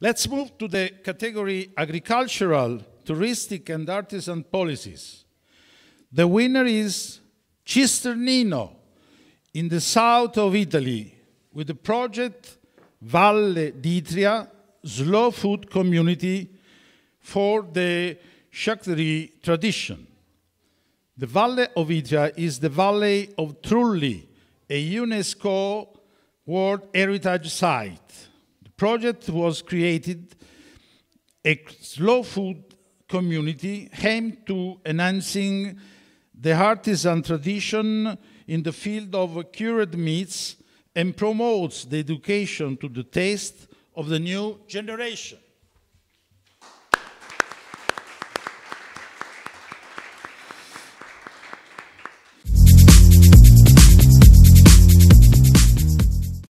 Let's move to the category agricultural, touristic, and artisan policies. The winner is Cisternino in the south of Italy with the project Valle d'Itria Slow Food Community for the Shakri tradition. The Valle of Itria is the Valley of Trulli, a UNESCO World Heritage Site project was created a slow food community aimed to enhancing the artisan tradition in the field of cured meats and promotes the education to the taste of the new generation.